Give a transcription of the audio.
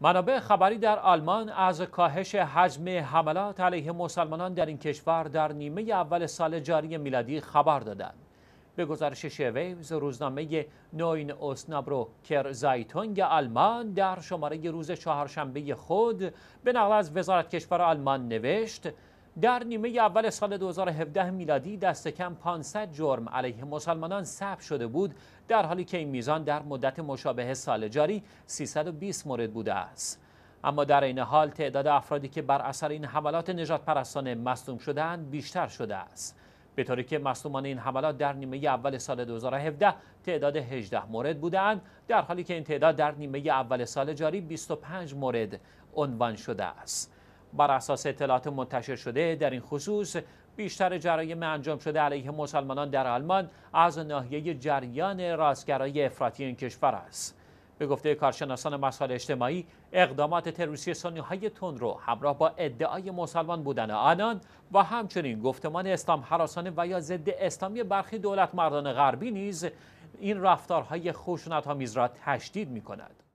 منابع خبری در آلمان از کاهش حجم حملات علیه مسلمانان در این کشور در نیمه اول سال جاری میلادی خبر دادند. به گزارش شویوز روزنامه نوین اوسنابرو کرزایتونگ آلمان در شماره روز چهارشنبه خود به نقل از وزارت کشور آلمان نوشت در نیمه اول سال 2017 میلادی دست کم 500 جرم علیه مسلمانان ثبت شده بود در حالی که این میزان در مدت مشابه سال جاری 320 مورد بوده است اما در این حال تعداد افرادی که بر اثر این حملات نجات پرستانه مصدوم شدند بیشتر شده است به طوری که مصدومان این حملات در نیمه اول سال 2017 تعداد 18 مورد بودند در حالی که این تعداد در نیمه اول سال جاری 25 مورد عنوان شده است بر اساس اطلاعات منتشر شده در این خصوص بیشتر جرایم انجام شده علیه مسلمانان در آلمان از ناحیه جریان راستگرای افراطی این کشور است به گفته کارشناسان مسائل اجتماعی اقدامات تروریستی سنی های تندرو همراه با ادعای مسلمان بودن آنان و همچنین گفتمان اسلام حراسانه و یا ضد اسلامی برخی دولت مردان غربی نیز این رفتارهای خشونت را تشدید می کند.